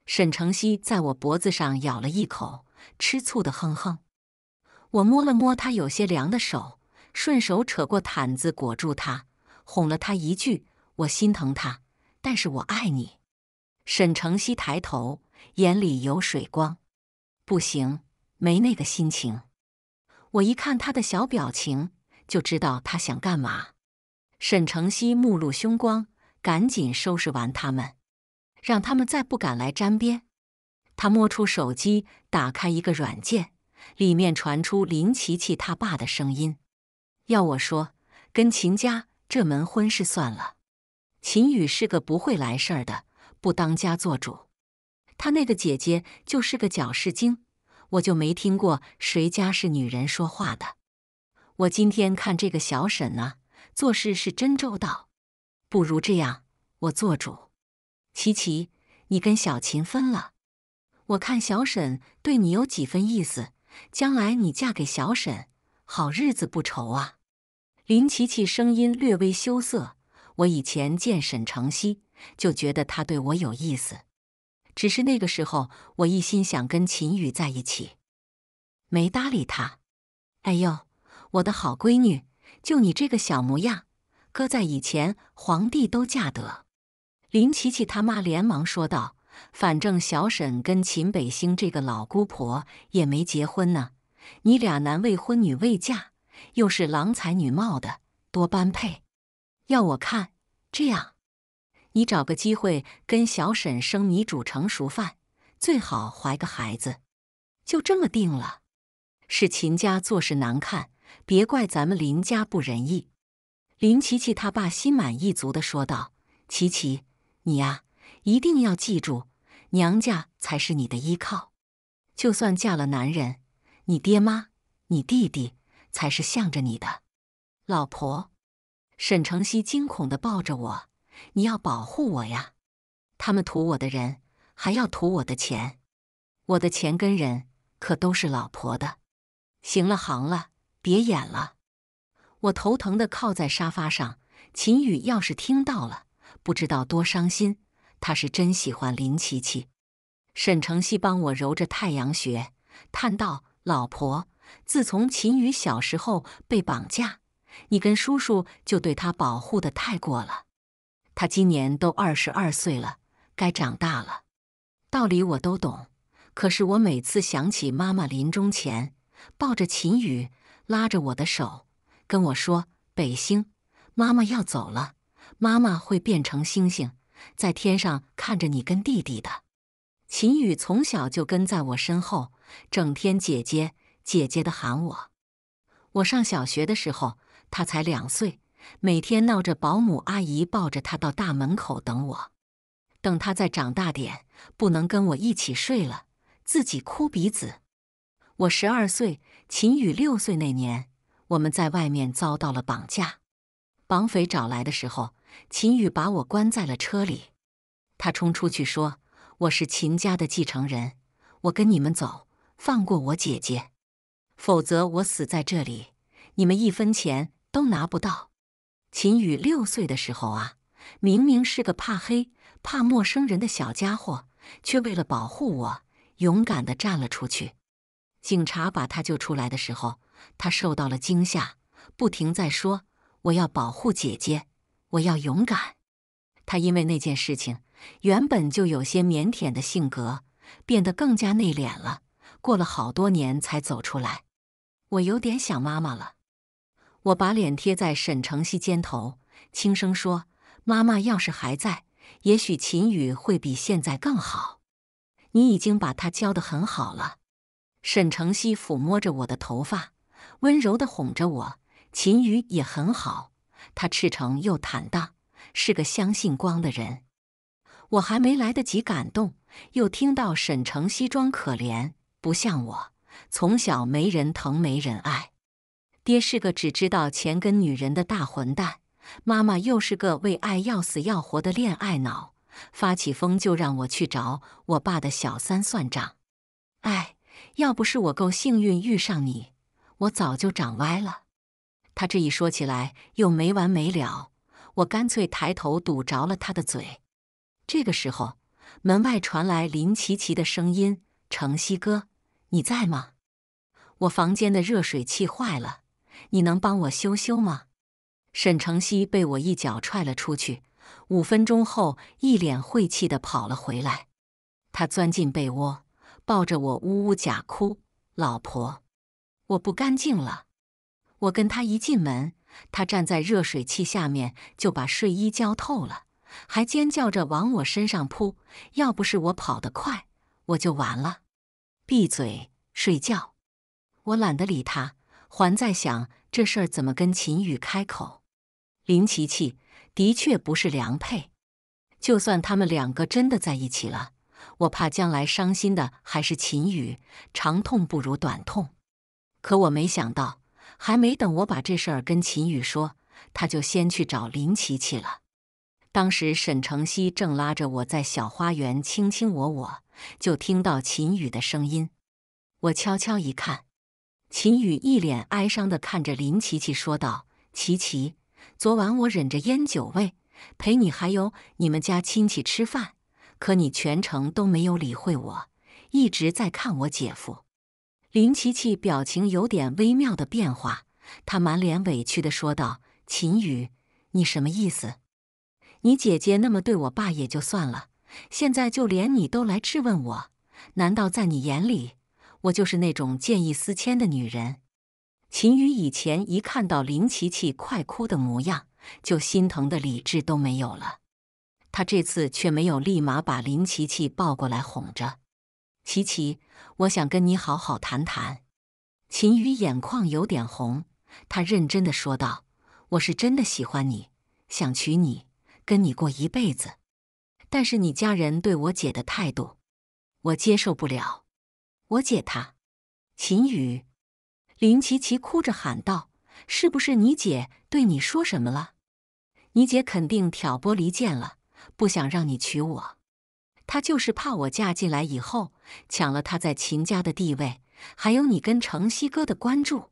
沈承熙在我脖子上咬了一口，吃醋的哼哼。我摸了摸他有些凉的手，顺手扯过毯子裹住他，哄了他一句：“我心疼他，但是我爱你。”沈承熙抬头，眼里有水光。不行，没那个心情。我一看他的小表情，就知道他想干嘛。沈承熙目露凶光，赶紧收拾完他们。让他们再不敢来沾边。他摸出手机，打开一个软件，里面传出林琪琪他爸的声音：“要我说，跟秦家这门婚事算了。秦宇是个不会来事儿的，不当家做主。他那个姐姐就是个搅事精，我就没听过谁家是女人说话的。我今天看这个小沈呢，做事是真周到。不如这样，我做主。”琪琪，你跟小琴分了，我看小沈对你有几分意思，将来你嫁给小沈，好日子不愁啊。林琪琪声音略微羞涩，我以前见沈承熙就觉得他对我有意思，只是那个时候我一心想跟秦宇在一起，没搭理他。哎呦，我的好闺女，就你这个小模样，搁在以前皇帝都嫁得。林琪琪他妈连忙说道：“反正小沈跟秦北星这个老姑婆也没结婚呢，你俩男未婚女未嫁，又是郎才女貌的，多般配。要我看，这样，你找个机会跟小沈生米煮成熟饭，最好怀个孩子，就这么定了。是秦家做事难看，别怪咱们林家不仁义。”林琪琪他爸心满意足地说道：“琪琪。你呀，一定要记住，娘家才是你的依靠。就算嫁了男人，你爹妈、你弟弟才是向着你的。老婆，沈承熙惊恐的抱着我：“你要保护我呀！他们图我的人，还要图我的钱。我的钱跟人可都是老婆的。”行了，行了，别演了。我头疼的靠在沙发上。秦宇要是听到了。不知道多伤心，他是真喜欢林琪琪。沈承熙帮我揉着太阳穴，叹道：“老婆，自从秦宇小时候被绑架，你跟叔叔就对他保护的太过了。他今年都二十二岁了，该长大了。道理我都懂，可是我每次想起妈妈临终前抱着秦宇，拉着我的手跟我说：‘北星，妈妈要走了。’”妈妈会变成星星，在天上看着你跟弟弟的。秦宇从小就跟在我身后，整天姐姐姐姐的喊我。我上小学的时候，他才两岁，每天闹着保姆阿姨抱着他到大门口等我。等他再长大点，不能跟我一起睡了，自己哭鼻子。我十二岁，秦宇六岁那年，我们在外面遭到了绑架，绑匪找来的时候。秦宇把我关在了车里，他冲出去说：“我是秦家的继承人，我跟你们走，放过我姐姐，否则我死在这里，你们一分钱都拿不到。”秦宇六岁的时候啊，明明是个怕黑、怕陌生人的小家伙，却为了保护我，勇敢地站了出去。警察把他救出来的时候，他受到了惊吓，不停在说：“我要保护姐姐。”我要勇敢。他因为那件事情，原本就有些腼腆的性格变得更加内敛了。过了好多年才走出来。我有点想妈妈了。我把脸贴在沈晨曦肩头，轻声说：“妈妈要是还在，也许秦宇会比现在更好。你已经把他教得很好了。”沈晨曦抚摸着我的头发，温柔地哄着我。秦宇也很好。他赤诚又坦荡，是个相信光的人。我还没来得及感动，又听到沈城西装可怜，不像我，从小没人疼没人爱。爹是个只知道钱跟女人的大混蛋，妈妈又是个为爱要死要活的恋爱脑，发起疯就让我去找我爸的小三算账。哎，要不是我够幸运遇上你，我早就长歪了。他这一说起来又没完没了，我干脆抬头堵着了他的嘴。这个时候，门外传来林琪琪的声音：“程西哥，你在吗？我房间的热水器坏了，你能帮我修修吗？”沈承曦被我一脚踹了出去，五分钟后一脸晦气的跑了回来。他钻进被窝，抱着我呜呜假哭：“老婆，我不干净了。”我跟他一进门，他站在热水器下面就把睡衣浇透了，还尖叫着往我身上扑。要不是我跑得快，我就完了。闭嘴，睡觉。我懒得理他，还在想这事儿怎么跟秦宇开口。林琪琪的确不是良配，就算他们两个真的在一起了，我怕将来伤心的还是秦宇。长痛不如短痛。可我没想到。还没等我把这事儿跟秦宇说，他就先去找林琪琪了。当时沈承熙正拉着我在小花园卿卿我我，就听到秦宇的声音。我悄悄一看，秦宇一脸哀伤地看着林琪琪说道：“琪琪，昨晚我忍着烟酒味陪你还有你们家亲戚吃饭，可你全程都没有理会我，一直在看我姐夫。”林琪琪表情有点微妙的变化，她满脸委屈的说道：“秦宇，你什么意思？你姐姐那么对我爸也就算了，现在就连你都来质问我？难道在你眼里，我就是那种见异思迁的女人？”秦宇以前一看到林琪琪快哭的模样，就心疼的理智都没有了。他这次却没有立马把林琪琪抱过来哄着。琪琪，我想跟你好好谈谈。秦宇眼眶有点红，他认真的说道：“我是真的喜欢你，想娶你，跟你过一辈子。但是你家人对我姐的态度，我接受不了。我姐她……”秦宇，林琪琪哭着喊道：“是不是你姐对你说什么了？你姐肯定挑拨离间了，不想让你娶我。她就是怕我嫁进来以后。”抢了他在秦家的地位，还有你跟程曦哥的关注。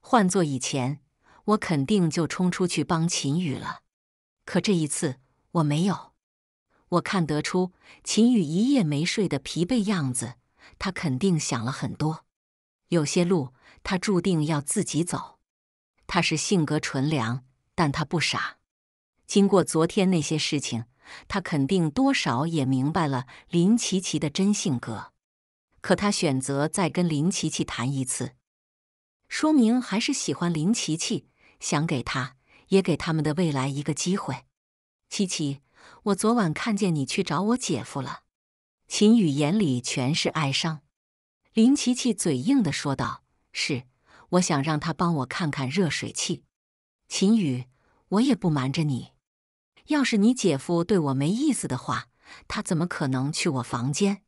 换做以前，我肯定就冲出去帮秦宇了。可这一次，我没有。我看得出秦宇一夜没睡的疲惫样子，他肯定想了很多。有些路，他注定要自己走。他是性格纯良，但他不傻。经过昨天那些事情。他肯定多少也明白了林琪琪的真性格，可他选择再跟林琪琪谈一次，说明还是喜欢林琪琪，想给他也给他们的未来一个机会。琪琪，我昨晚看见你去找我姐夫了。秦宇眼里全是哀伤。林琪琪嘴硬的说道：“是，我想让他帮我看看热水器。”秦宇，我也不瞒着你。要是你姐夫对我没意思的话，他怎么可能去我房间？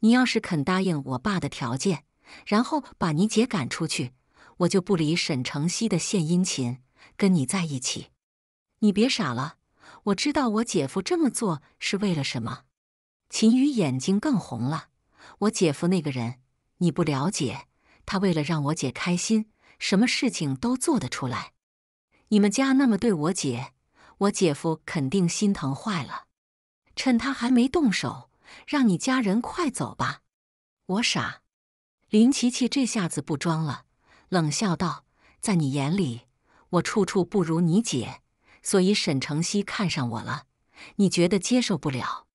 你要是肯答应我爸的条件，然后把你姐赶出去，我就不理沈承熙的献殷勤，跟你在一起。你别傻了，我知道我姐夫这么做是为了什么。秦宇眼睛更红了，我姐夫那个人你不了解，他为了让我姐开心，什么事情都做得出来。你们家那么对我姐。我姐夫肯定心疼坏了，趁他还没动手，让你家人快走吧。我傻，林琪琪这下子不装了，冷笑道：“在你眼里，我处处不如你姐，所以沈承熙看上我了，你觉得接受不了？”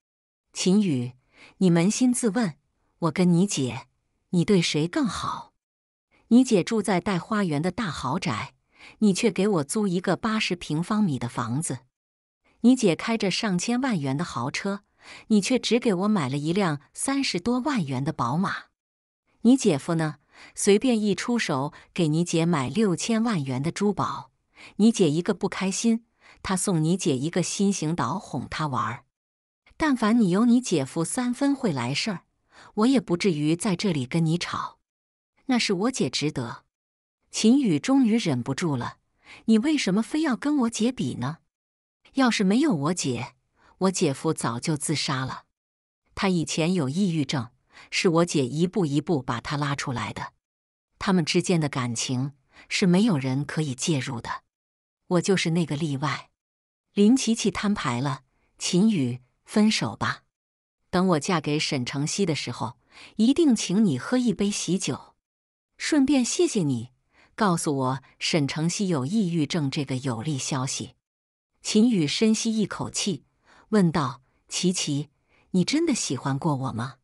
秦宇，你扪心自问，我跟你姐，你对谁更好？你姐住在带花园的大豪宅。你却给我租一个八十平方米的房子，你姐开着上千万元的豪车，你却只给我买了一辆三十多万元的宝马。你姐夫呢？随便一出手给你姐买六千万元的珠宝，你姐一个不开心，他送你姐一个心形岛哄她玩儿。但凡你有你姐夫三分会来事儿，我也不至于在这里跟你吵。那是我姐值得。秦宇终于忍不住了，你为什么非要跟我姐比呢？要是没有我姐，我姐夫早就自杀了。他以前有抑郁症，是我姐一步一步把他拉出来的。他们之间的感情是没有人可以介入的，我就是那个例外。林琪琪摊牌了，秦宇，分手吧。等我嫁给沈承熙的时候，一定请你喝一杯喜酒，顺便谢谢你。告诉我沈承熙有抑郁症这个有利消息。秦宇深吸一口气，问道：“琪琪，你真的喜欢过我吗？”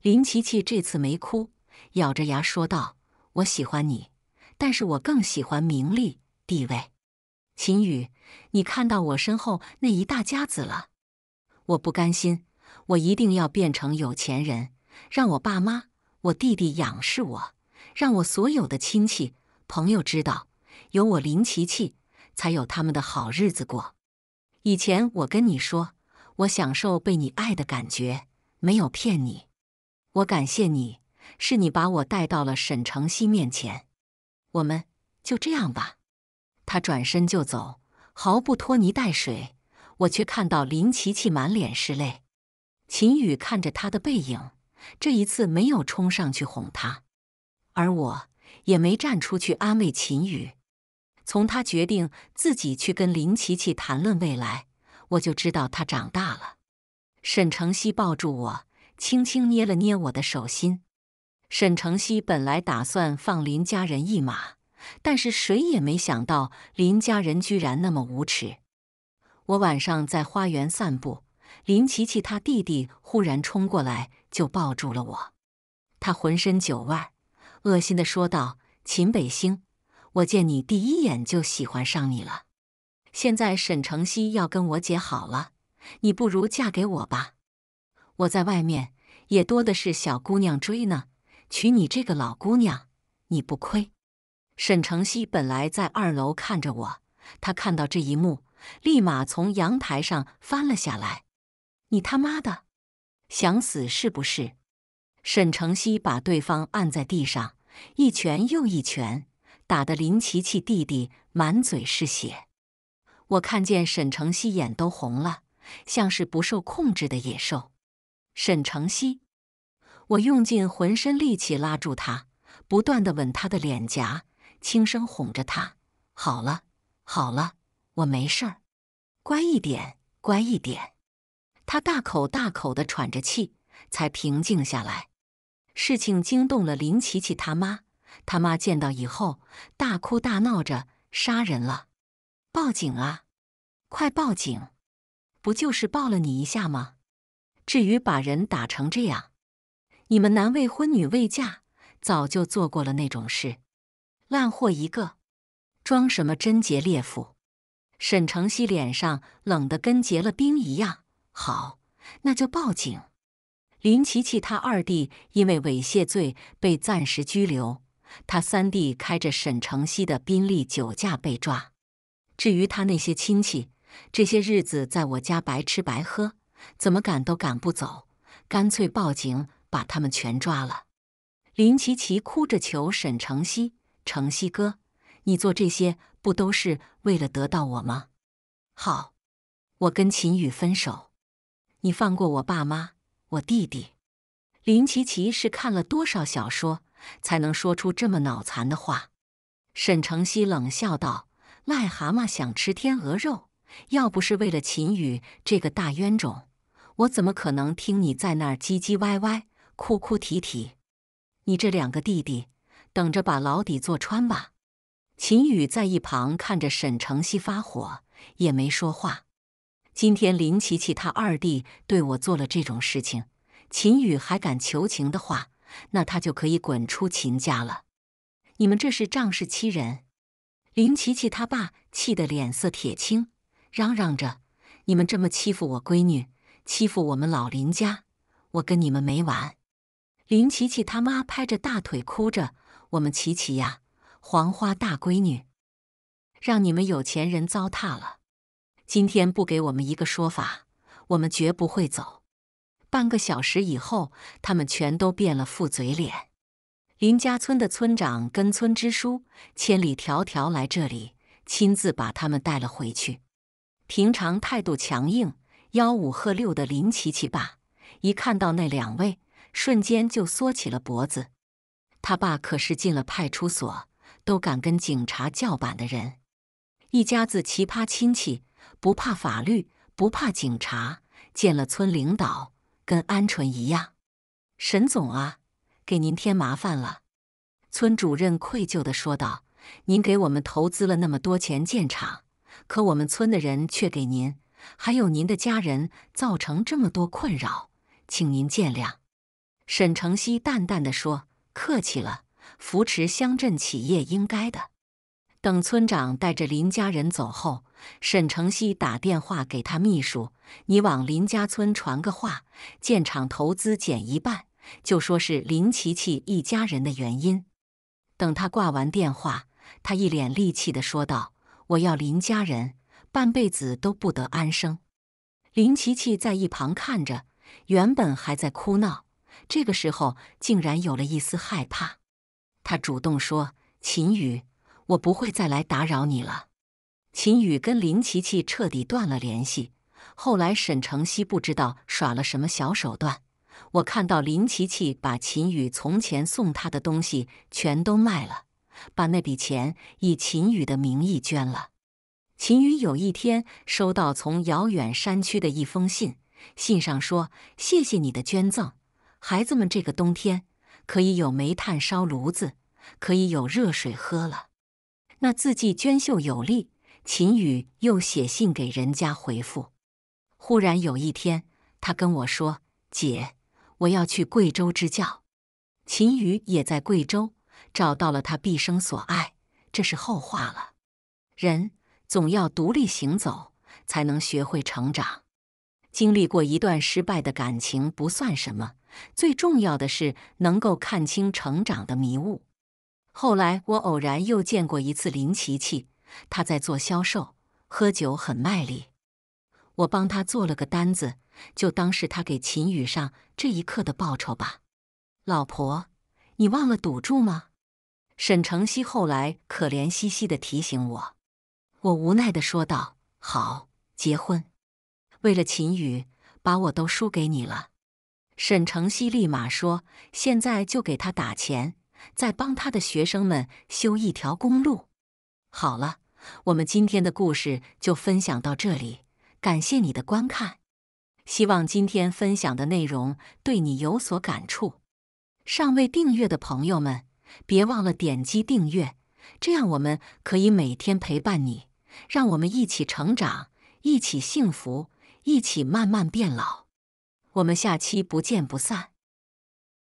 林琪琪这次没哭，咬着牙说道：“我喜欢你，但是我更喜欢名利地位。”秦宇，你看到我身后那一大家子了？我不甘心，我一定要变成有钱人，让我爸妈、我弟弟仰视我，让我所有的亲戚。朋友知道，有我林琪琪，才有他们的好日子过。以前我跟你说，我享受被你爱的感觉，没有骗你。我感谢你，是你把我带到了沈承熙面前。我们就这样吧。他转身就走，毫不拖泥带水。我却看到林琪琪满脸是泪。秦宇看着他的背影，这一次没有冲上去哄他，而我。也没站出去安慰秦宇。从他决定自己去跟林琪琪谈论未来，我就知道他长大了。沈承熙抱住我，轻轻捏了捏我的手心。沈承熙本来打算放林家人一马，但是谁也没想到林家人居然那么无耻。我晚上在花园散步，林琪琪他弟弟忽然冲过来就抱住了我，他浑身酒味。恶心的说道：“秦北星，我见你第一眼就喜欢上你了。现在沈承熙要跟我姐好了，你不如嫁给我吧。我在外面也多的是小姑娘追呢，娶你这个老姑娘你不亏。”沈承熙本来在二楼看着我，他看到这一幕，立马从阳台上翻了下来。“你他妈的，想死是不是？”沈承熙把对方按在地上，一拳又一拳，打得林琪琪弟弟满嘴是血。我看见沈承熙眼都红了，像是不受控制的野兽。沈承熙，我用尽浑身力气拉住他，不断的吻他的脸颊，轻声哄着他：“好了，好了，我没事儿，乖一点，乖一点。”他大口大口的喘着气，才平静下来。事情惊动了林琪琪他妈，他妈见到以后大哭大闹着杀人了，报警啊！快报警！不就是抱了你一下吗？至于把人打成这样？你们男未婚女未嫁，早就做过了那种事，烂货一个，装什么贞洁烈妇？沈承熙脸上冷得跟结了冰一样。好，那就报警。林琪琪他二弟因为猥亵罪被暂时拘留，他三弟开着沈城西的宾利酒驾被抓。至于他那些亲戚，这些日子在我家白吃白喝，怎么赶都赶不走，干脆报警把他们全抓了。林琪琪哭着求沈城西：“城西哥，你做这些不都是为了得到我吗？好，我跟秦宇分手，你放过我爸妈。”我弟弟林琪琪是看了多少小说，才能说出这么脑残的话？沈承熙冷笑道：“癞蛤蟆想吃天鹅肉，要不是为了秦宇这个大冤种，我怎么可能听你在那儿唧唧歪歪、哭哭啼啼？你这两个弟弟，等着把牢底坐穿吧！”秦宇在一旁看着沈承熙发火，也没说话。今天林琪琪他二弟对我做了这种事情，秦宇还敢求情的话，那他就可以滚出秦家了。你们这是仗势欺人！林琪琪他爸气得脸色铁青，嚷嚷着：“你们这么欺负我闺女，欺负我们老林家，我跟你们没完！”林琪琪他妈拍着大腿哭着：“我们琪琪呀，黄花大闺女，让你们有钱人糟蹋了。”今天不给我们一个说法，我们绝不会走。半个小时以后，他们全都变了副嘴脸。林家村的村长跟村支书千里迢迢来这里，亲自把他们带了回去。平常态度强硬、吆五喝六的林琪琪爸，一看到那两位，瞬间就缩起了脖子。他爸可是进了派出所都敢跟警察叫板的人，一家子奇葩亲戚。不怕法律，不怕警察，见了村领导跟鹌鹑一样。沈总啊，给您添麻烦了。村主任愧疚的说道：“您给我们投资了那么多钱建厂，可我们村的人却给您还有您的家人造成这么多困扰，请您见谅。”沈承熙淡淡的说：“客气了，扶持乡镇企业应该的。”等村长带着林家人走后。沈承熙打电话给他秘书：“你往林家村传个话，建厂投资减一半，就说是林琪琪一家人的原因。”等他挂完电话，他一脸戾气地说道：“我要林家人半辈子都不得安生。”林琪琪在一旁看着，原本还在哭闹，这个时候竟然有了一丝害怕。他主动说：“秦宇，我不会再来打扰你了。”秦宇跟林琪琪彻底断了联系。后来沈承熙不知道耍了什么小手段，我看到林琪琪把秦宇从前送他的东西全都卖了，把那笔钱以秦宇的名义捐了。秦宇有一天收到从遥远山区的一封信，信上说：“谢谢你的捐赠，孩子们这个冬天可以有煤炭烧炉子，可以有热水喝了。”那字迹娟秀有力。秦宇又写信给人家回复。忽然有一天，他跟我说：“姐，我要去贵州支教。”秦宇也在贵州找到了他毕生所爱，这是后话了。人总要独立行走，才能学会成长。经历过一段失败的感情不算什么，最重要的是能够看清成长的迷雾。后来我偶然又见过一次林琪琪。他在做销售，喝酒很卖力。我帮他做了个单子，就当是他给秦宇上这一课的报酬吧。老婆，你忘了赌注吗？沈承熙后来可怜兮兮地提醒我，我无奈地说道：“好，结婚。为了秦宇，把我都输给你了。”沈承熙立马说：“现在就给他打钱，再帮他的学生们修一条公路。”好了，我们今天的故事就分享到这里，感谢你的观看。希望今天分享的内容对你有所感触。尚未订阅的朋友们，别忘了点击订阅，这样我们可以每天陪伴你，让我们一起成长，一起幸福，一起慢慢变老。我们下期不见不散。